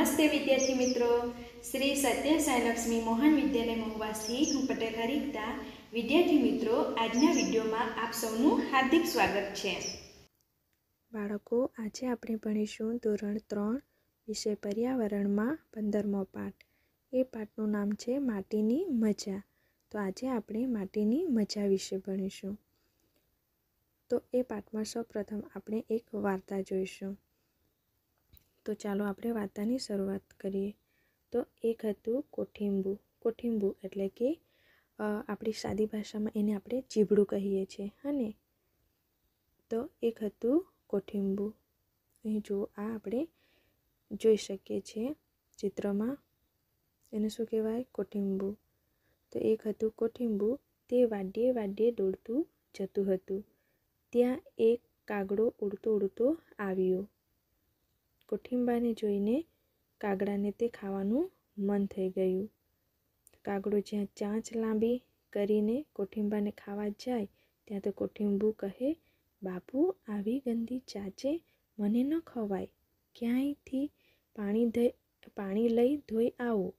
નમસ્તે વિદ્યાર્થી મિત્રો શ્રી સત્ય સાયલક્ષ્મી મોહન વિદ્યાલય મહુવાસથી હું પટેલ હરિકતા વિદ્યાર્થી મિત્રો આજના વિડીયોમાં આપ સૌનું હાર્દિક સ્વાગત છે બાળકો આજે આપણે ભણીશું ધોરણ ત્રણ વિષય પર્યાવરણમાં પંદરમો પાઠ એ પાઠનું નામ છે માટીની મજા તો આજે આપણે માટીની મજા વિશે ભણીશું તો એ પાઠમાં સૌપ્રથમ આપણે એક વાર્તા જોઈશું તો ચાલો આપણે વાર્તાની શરૂઆત કરીએ તો એક હતું કોઠિંબુ કોઠિંબુ એટલે કે આપણી સાદી ભાષામાં એને આપણે ચીબડું કહીએ છીએ હને તો એક હતું કોઠિંબુ અહીં જો આ આપણે જોઈ શકીએ છીએ ચિત્રમાં એને શું કહેવાય કોઠિંબુ તો એક હતું કોઠિંબુ તે વાડીએ વાડીએ દોડતું જતું હતું ત્યાં એક કાગડો ઉડતો ઉડતો આવ્યો કોઠિંબાને જોઈને કાગડાને તે ખાવાનું મન થઈ ગયું કાગડો જ્યાં ચાંચ લાંબી કરીને કોઠિંબાને ખાવા જાય ત્યાં તો કોઠિંબુ કહે બાપુ આવી ગંદી ચાચે મને ન ખવાય ક્યાંયથી પાણી ધઈ પાણી લઈ ધોઈ આવો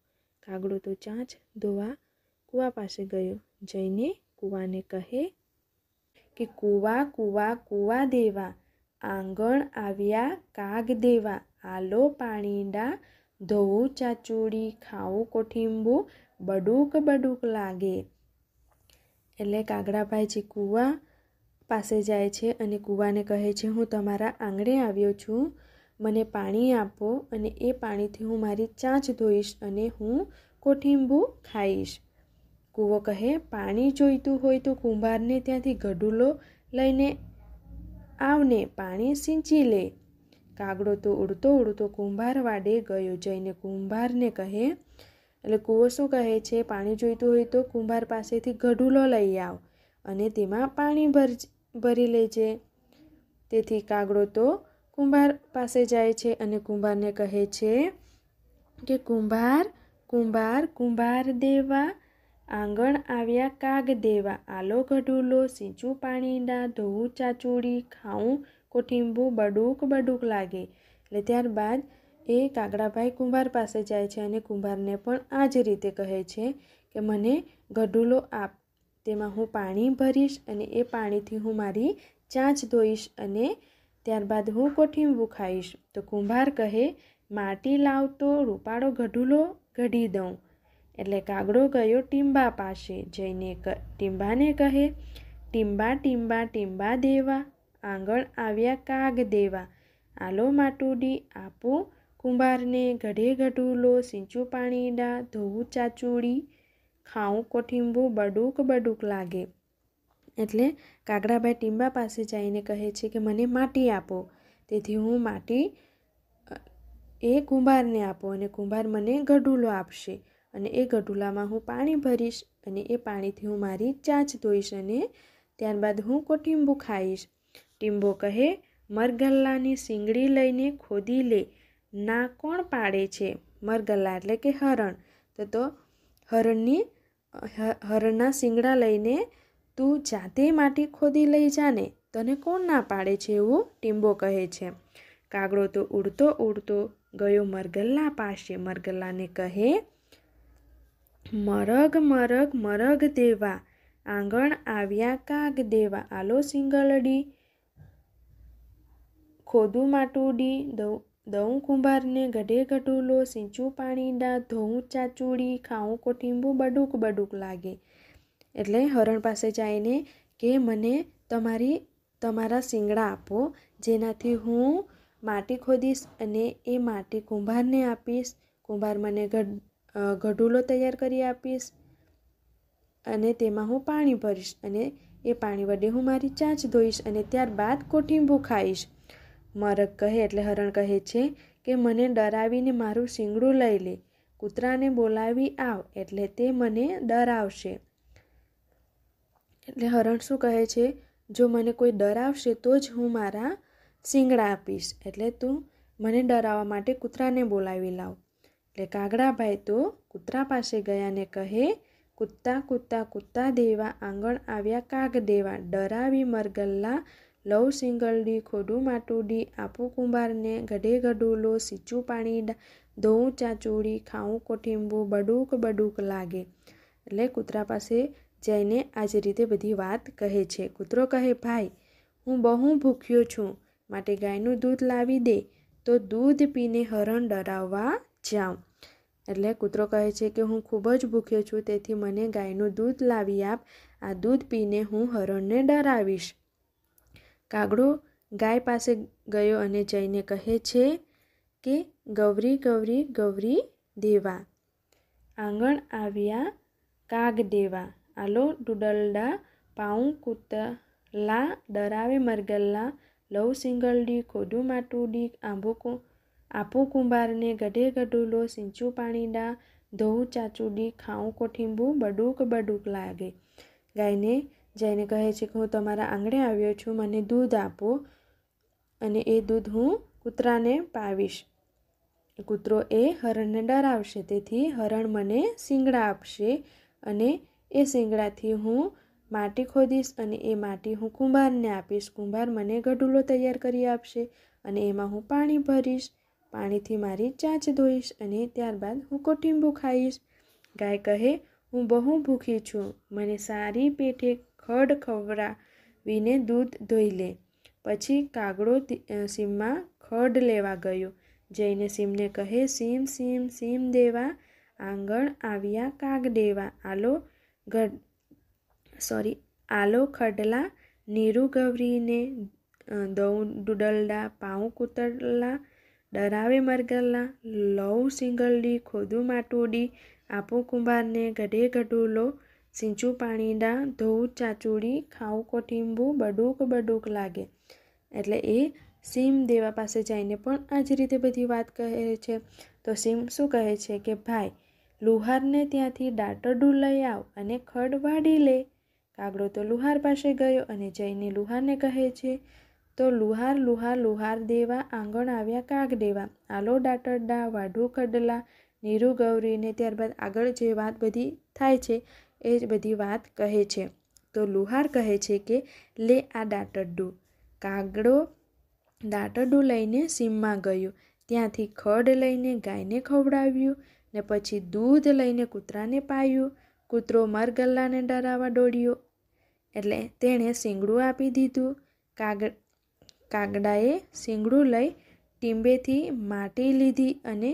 કાગડો તો ચાંચ ધોવા કૂવા પાસે ગયો જઈને કૂવાને કહે કે કૂવા કૂવા કૂવા દેવા આંગણ આવ્યા કાગ દેવા આલો પાણીડા ધોવું ચાચુડી ખાવું કોઠીંબુ બડુક બડુક લાગે એટલે કાગડાભાઈજી કૂવા પાસે જાય છે અને કૂવાને કહે છે હું તમારા આંગણે આવ્યો છું મને પાણી આપો અને એ પાણીથી હું મારી ચાંચ ધોઈશ અને હું કોઠિંબુ ખાઈશ કૂવો કહે પાણી જોઈતું હોય તો કુંભારને ત્યાંથી ગઢુલો લઈને આવને પાણી સિંચી લે કાગડો તો ઉડતો ઉડતો કુંભાર વાડે ગયો જઈને કુંભારને કહે એટલે કૂવો શું કહે છે પાણી જોઈતું હોય તો કુંભાર પાસેથી ગઢુલો લઈ આવ અને તેમાં પાણી ભર ભરી લેજે તેથી કાગડો તો કુંભાર પાસે જાય છે અને કુંભારને કહે છે કે કુંભાર કુંભાર કુંભાર દેવા આંગણ આવ્યા કાગ દેવા આલો ગઢુલો સીંચું પાણીના ધોવું ચાચુડી ખાઉં કોઠીંબુ બડુક બડુક લાગે એટલે ત્યારબાદ એ કાગડાભાઈ કુંભાર પાસે જાય છે અને કુંભારને પણ આ જ રીતે કહે છે કે મને ગઢુલો આપ તેમાં હું પાણી ભરીશ અને એ પાણીથી હું મારી ચાંચ ધોઈશ અને ત્યારબાદ હું કોઠીંબું ખાઈશ તો કુંભાર કહે માટી લાવતો રૂપાળો ગઢુલો ઘડી દઉં એટલે કાગડો ગયો ટીંબા પાસે જઈને ટીંબાને કહે ટીંબા ટીંબા ટીંબા દેવા આંગણ આવ્યા કાગ દેવા આલો માટુડી આપો કુંભારને ઘડે ઘડુલો સિંચું પાણીડા ધોવું ચાચુડી ખાઉં કોઠીંબું બડુક બડુક લાગે એટલે કાગડાભાઈ ટીંબા પાસે જઈને કહે છે કે મને માટી આપો તેથી હું માટી એ કુંભારને આપો અને કુંભાર મને ગઢુલો આપશે અને એ ગઢુલામાં હું પાણી ભરીશ અને એ પાણીથી હું મારી ચાંચ ધોઈશ અને ત્યારબાદ હું કોઠીંબુ ખાઈશ ટીમ્બો કહે મરગલ્લાની સિંગડી લઈને ખોદી લે ના કોણ પાડે છે મરગલ્લા એટલે કે હરણ તો તો હરણની હરણના સિંગડા લઈને તું જાતે માટી ખોદી લઈ જાને તને કોણ ના પાડે છે એવું ટીમ્બો કહે છે કાગડો તો ઉડતો ઉડતો ગયો મરગલ્લા પાસે મરગલ્લાને કહે મરગ મરગ મરગ દેવા આંગણ આવ્યા કાગ દેવા આલો સિંગલડી ખોદું માટુડી દઉં દઉં કુંભારને ગઢે ગઢુલો સિંચું પાણીડા ધોઉં ચાચુડી ખાઉં કોઠીંબુ બડુક બડુક લાગે એટલે હરણ પાસે જઈને કે મને તમારી તમારા શિંગડા આપો જેનાથી હું માટી ખોદીશ અને એ માટી કુંભારને આપીશ કુંભાર મને ગઢ ગઢુલો તૈયાર કરી આપીશ અને તેમાં હું પાણી ભરીશ અને એ પાણી વડે હું મારી ચાંચ ધોઈશ અને ત્યારબાદ કોઠીંબુ ખાઈશ મરક કહે એટલે હરણ કહે છે કે મને ડરાવીને મારું શિંગડું લઈ લે કૂતરાને બોલાવી આવ એટલે તે મને ડરાવશે એટલે હરણ શું કહે છે જો મને કોઈ ડરાવશે તો જ હું મારા શિંગડા આપીશ એટલે તું મને ડરાવવા માટે કૂતરાને બોલાવી લાવ એટલે કાગડાભાઈ તો કૂતરા પાસે ગયા ને કહે કૂદતા કૂદતા કૂદતા દેવા આંગણ આવ્યા કાગ દેવા ડરાવી મરગલ્લા લવ સિંગલડી ખોડું માટુડી આપું કુંભારને ગઢે ગઢુલો સીચું પાણી દોઉં ચાચુડી ખાઉં કોઠીંબું બડુક બડુક લાગે એટલે કૂતરા પાસે જઈને આ જ રીતે બધી વાત કહે છે કૂતરો કહે ભાઈ હું બહુ ભૂખ્યો છું માટે ગાયનું દૂધ લાવી દે તો દૂધ પીને હરણ ડરાવવા જાઉં એટલે કૂતરો કહે છે કે હું ખૂબ જ ભૂખ્યો છું તેથી મને ગાયનું દૂધ લાવી આપ આ દૂધ પીને હું હરણને ડરાવીશ કાગડો ગાય પાસે ગયો અને જઈને કહે છે કે ગૌરી ગૌરી ગૌરી દેવા આંગણ આવ્યા કાગ દેવા આલો ડુડલડા પાઉં કૂતલા ડરાવે મરગલ્લા લવ સિંગલડી ખોડું માટુડી આંબો આપો કુંભારને ગઢે ગઢુલો સિંચું પાણીડા ધોઉ ચાચુડી ખાઉં કોઠીંબુ બડુક બડુક લાગે ગાયને જઈને કહે છે કે હું તમારા આંગણે આવ્યો છું મને દૂધ આપો અને એ દૂધ હું કૂતરાને પાવીશ કૂતરો એ હરણને ડરાવશે તેથી હરણ મને શીંગડા આપશે અને એ શીંગડાથી હું માટી ખોદીશ અને એ માટી હું કુંભારને આપીશ કુંભાર મને ગઢુલો તૈયાર કરી આપશે અને એમાં હું પાણી ભરીશ પાણીથી મારી ચાંચ ધોઈશ અને ત્યારબાદ હું કોઠીંબુ ખાઈશ ગાય કહે હું બહુ ભૂખી છું મને સારી પેઠે ખડ ખવડાવીને દૂધ ધોઈ લે પછી કાગડો સીમમાં ખડ લેવા ગયો જઈને સીમને કહે સીમ સીમ સીમ દેવા આંગણ આવ્યા કાગ દેવા આલો ગઢ સોરી આલો ખડલા નીરુ ગવરીને દઉં ડુડલડા પાઉં કૂતરલા ડરાવે મરગલ્લા લઉં સિંગલડી ખોદું માટોડી આપું કુંભારને ગઢે ગઢુલો સિંચું પાણીડા ધોવું ચાચુડી ખાવું કોઠીંબુ બડુક બડુક લાગે એટલે એ સીમ દેવા પાસે જઈને પણ આ જ રીતે બધી વાત કહે છે તો સીમ શું કહે છે કે ભાઈ લુહારને ત્યાંથી ડાટડું લઈ આવ અને ખડ વાડી લે કાગડો તો લુહાર પાસે ગયો અને જઈને લુહારને કહે છે તો લુહાર લુહાર લુહાર દેવા આંગણ આવ્યા કાગ દેવા આલો ડાટડા વાઢું કડલા નીરુ ગૌરીને ત્યારબાદ આગળ જે વાત બધી થાય છે એ જ બધી વાત કહે છે તો લુહાર કહે છે કે લે આ દાંતરડું કાગડો દાંતરડું લઈને સીમમાં ગયું ત્યાંથી ખડ લઈને ગાયને ખવડાવ્યું ને પછી દૂધ લઈને કૂતરાને પાયું કૂતરો મરગલ્લાને ડરાવવા દોડ્યો એટલે તેણે શીંગડું આપી દીધું કાગ કાગડાએ શીંગડું લઈ ટીંબેથી માટી લીધી અને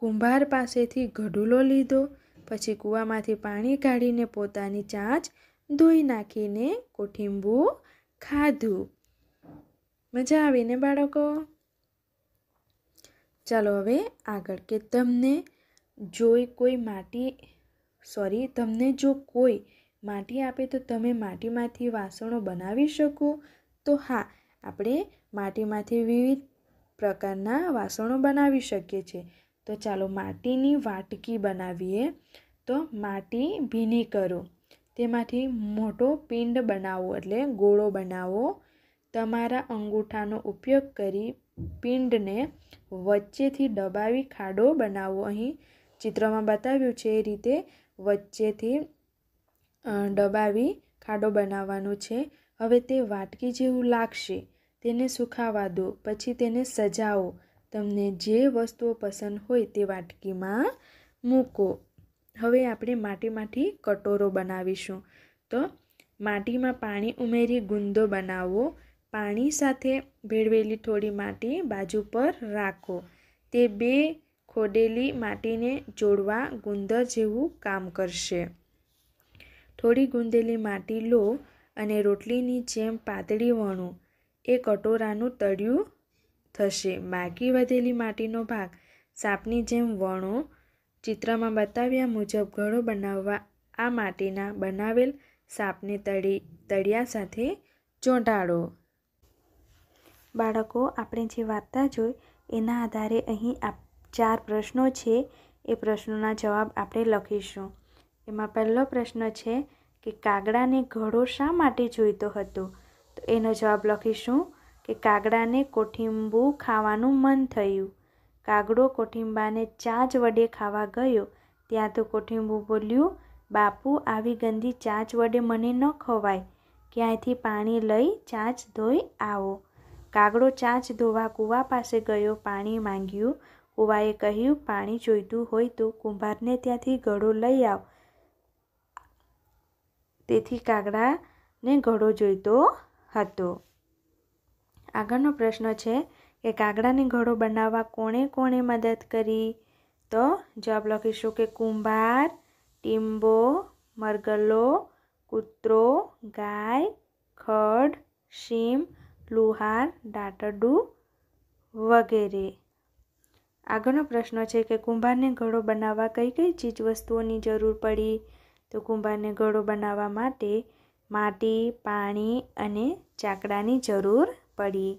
કુંભાર પાસેથી ઘડુલો લીધો પછી કૂવામાંથી પાણી કાઢીને પોતાની ચાંચ ધોઈ નાખીને કોઠિંબું ખાધું મજા આવીને બાળકો ચાલો હવે આગળ કે તમને જોઈ કોઈ માટી સોરી તમને જો કોઈ માટી આપે તો તમે માટીમાંથી વાસણો બનાવી શકો તો હા આપણે માટીમાંથી વિવિધ પ્રકારના વાસણો બનાવી શકીએ છીએ તો ચાલો માટીની વાટકી બનાવીએ તો માટી ભીની કરો તેમાંથી મોટો પિંડ બનાવો એટલે ગોળો બનાવો તમારા અંગૂઠાનો ઉપયોગ કરી પિંડને વચ્ચેથી દબાવી ખાડો બનાવો અહીં ચિત્રમાં બતાવ્યું છે એ રીતે વચ્ચેથી દબાવી ખાડો બનાવવાનો છે હવે તે વાટકી જેવું લાગશે તેને સુખાવા દો પછી તેને સજાવો તમને જે વસ્તુઓ પસંદ હોય તે વાટકીમાં મૂકો હવે આપણે માટીમાંથી કટોરો બનાવીશું તો માટીમાં પાણી ઉમેરી ગુંદો બનાવો પાણી સાથે ભેળવેલી થોડી માટી બાજુ પર રાખો તે બે ખોદેલી માટીને જોડવા ગુંદર જેવું કામ કરશે થોડી ગુંદેલી માટી લો અને રોટલીની જેમ પાતળી વણો એ કટોરાનું તળિયું થશે બાકી વધેલી માટીનો ભાગ સાપની જેમ વણો ચિત્રમાં બતાવ્યા મુજબ ઘડો બનાવવા આ માટીના બનાવેલ સાપને તળી તળિયા સાથે ચોંટાડો બાળકો આપણે જે વાર્તા જોઈ એના આધારે અહીં આપ ચાર પ્રશ્નો છે એ પ્રશ્નોના જવાબ આપણે લખીશું એમાં પહેલો પ્રશ્ન છે કે કાગડાને ઘડો શા માટે જોઈતો હતો તો એનો જવાબ લખીશું કે કાગડાને કોઠિંબુ ખાવાનું મન થયું કાગડો કોઠિંબાને ચાંચ વડે ખાવા ગયો ત્યાં તો કોઠિંબુ બોલ્યું બાપુ આવી ગંદી ચાંચ વડે મને ન ખવાય ક્યાંયથી પાણી લઈ ચાંચ ધોઈ આવો કાગડો ચાંચ ધોવા કૂવા પાસે ગયો પાણી માંગ્યું કૂવાએ કહ્યું પાણી જોઈતું હોય તો કુંભારને ત્યાંથી ઘડો લઈ આવ તેથી કાગડાને ઘડો જોઈતો હતો આગળનો પ્રશ્ન છે કે કાગડાને ઘડો બનાવવા કોણે કોણે મદદ કરી તો જવાબ લખીશું કે કુંભાર ટીમ્બો મરગલો કૂતરો ગાય ખડ શીમ લુહાર ડાટડું વગેરે આગળનો પ્રશ્ન છે કે કુંભારને ઘડો બનાવવા કઈ કઈ ચીજ વસ્તુઓની જરૂર પડી તો કુંભારને ઘડો બનાવવા માટે માટી પાણી અને ચાકડાની જરૂર પડી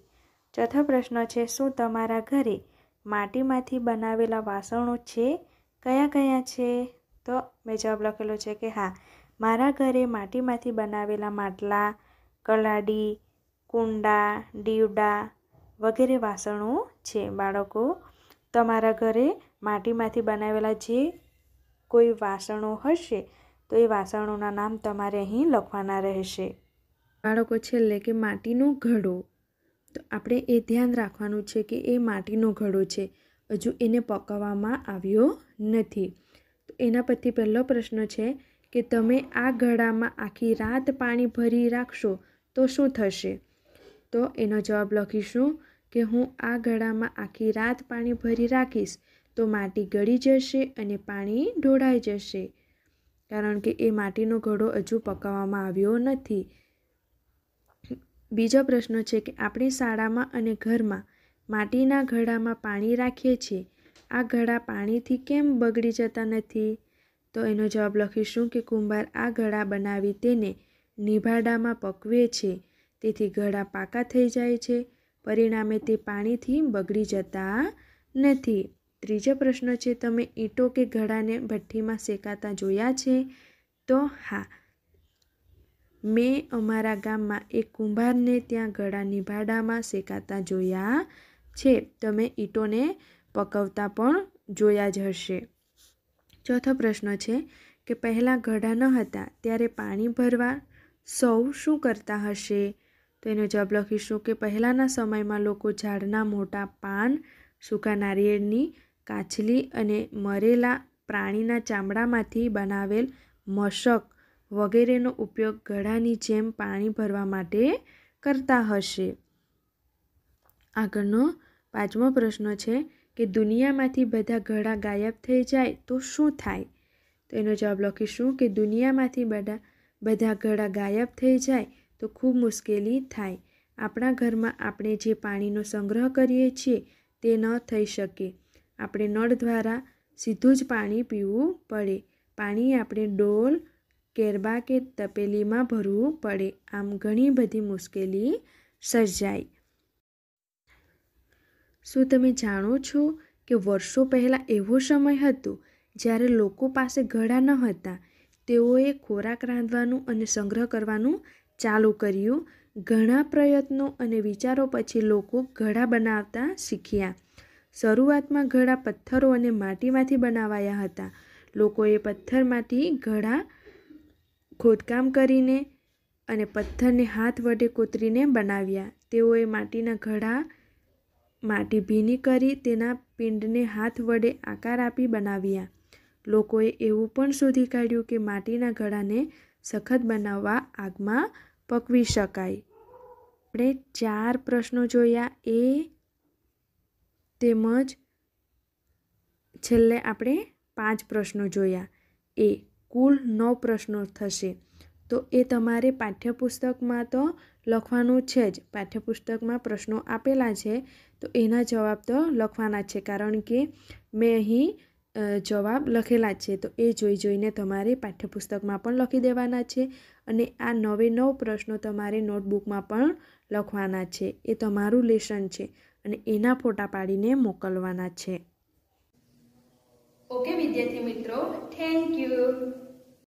ચોથો પ્રશ્ન છે શું તમારા ઘરે માટીમાંથી બનાવેલા વાસણો છે કયા કયા છે તો મેં જવાબ લખેલો છે કે હા મારા ઘરે માટીમાંથી બનાવેલા માટલા કલાડી કુંડા દીવડા વગેરે વાસણો છે બાળકો તમારા ઘરે માટીમાંથી બનાવેલા જે કોઈ વાસણો હશે તો એ વાસણોના નામ તમારે અહીં લખવાના રહેશે બાળકો છેલ્લે કે માટીનું ઘડો તો આપણે એ ધ્યાન રાખવાનું છે કે એ માટીનો ઘડો છે હજુ એને પકવવામાં આવ્યો નથી તો એના પરથી પહેલો પ્રશ્ન છે કે તમે આ ઘડામાં આખી રાત પાણી ભરી રાખશો તો શું થશે તો એનો જવાબ લખીશું કે હું આ ઘડામાં આખી રાત પાણી ભરી રાખીશ તો માટી ગળી જશે અને પાણી ઢોળાઈ જશે કારણ કે એ માટીનો ઘડો હજુ પકાવવામાં આવ્યો નથી બીજો પ્રશ્ન છે કે આપણી શાળામાં અને ઘરમાં માટીના ઘડામાં પાણી રાખીએ છીએ આ ઘડા પાણીથી કેમ બગડી જતા નથી તો એનો જવાબ લખીશું કે કુંભાર આ ઘડા બનાવી તેને નિભાડામાં પકવે છે તેથી ઘડા પાકા થઈ જાય છે પરિણામે તે પાણીથી બગડી જતા નથી ત્રીજો પ્રશ્ન છે તમે ઈંટો કે ઘડાને ભઠ્ઠીમાં શેકાતા જોયા છે તો હા મેં અમારા ગામમાં એક કુંભારને ત્યાં ગળાની ભાડામાં શેકાતા જોયા છે તમે ઈંટોને પકવતા પણ જોયા જ હશે ચોથો પ્રશ્ન છે કે પહેલાં ઘડા ન હતા ત્યારે પાણી ભરવા સૌ શું કરતા હશે તો એનો જવાબ લખીશું કે પહેલાંના સમયમાં લોકો ઝાડના મોટા પાન સૂકા નારિયેળની કાછલી અને મરેલા પ્રાણીના ચામડામાંથી બનાવેલ મશક વગેરેનો ઉપયોગ ઘડાની જેમ પાણી ભરવા માટે કરતા હશે આગળનો પાંચમો પ્રશ્ન છે કે દુનિયામાંથી બધા ઘડા ગાયબ થઈ જાય તો શું થાય તો એનો જવાબ લખીશું કે દુનિયામાંથી બધા બધા ઘડા ગાયબ થઈ જાય તો ખૂબ મુશ્કેલી થાય આપણા ઘરમાં આપણે જે પાણીનો સંગ્રહ કરીએ છીએ તે ન થઈ શકે આપણે નળ દ્વારા સીધું જ પાણી પીવું પડે પાણી આપણે ડોલ કેરબા કે તપેલીમાં ભરવું પડે આમ ઘણી બધી મુશ્કેલી સર્જાય શું તમે જાણો છો કે વર્ષો પહેલાં એવો સમય હતો જ્યારે લોકો પાસે ઘડા ન હતા તેઓએ ખોરાક રાંધવાનું અને સંગ્રહ કરવાનું ચાલુ કર્યું ઘણા પ્રયત્નો અને વિચારો પછી લોકો ઘડા બનાવતા શીખ્યા શરૂઆતમાં ઘડા પથ્થરો અને માટીમાંથી બનાવાયા હતા લોકોએ પથ્થરમાંથી ઘડા ખોદકામ કરીને અને પથ્થરને હાથ વડે કોતરીને બનાવ્યા તેઓએ માટીના ઘડા માટી ભીની કરી તેના પિંડને હાથ વડે આકાર આપી બનાવ્યા લોકોએ એવું પણ શોધી કાઢ્યું કે માટીના ઘડાને સખત બનાવવા આગમાં પકવી શકાય આપણે ચાર પ્રશ્નો જોયા એ તેમજ છેલ્લે આપણે પાંચ પ્રશ્નો જોયા એ કુલ નવ પ્રશ્નો થશે તો એ તમારે પાઠ્યપુસ્તકમાં તો લખવાનું છે જ પાઠ્યપુસ્તકમાં પ્રશ્નો આપેલા છે તો એના જવાબ તો લખવાના છે કારણ કે મેં અહીં જવાબ લખેલા છે તો એ જોઈ જોઈને તમારે પાઠ્યપુસ્તકમાં પણ લખી દેવાના છે અને આ નવે નવ પ્રશ્નો તમારે નોટબુકમાં પણ લખવાના છે એ તમારું લેશન છે અને એના ફોટા પાડીને મોકલવાના છે ઓકે વિદ્યાર્થી મિત્રો થેન્ક યુ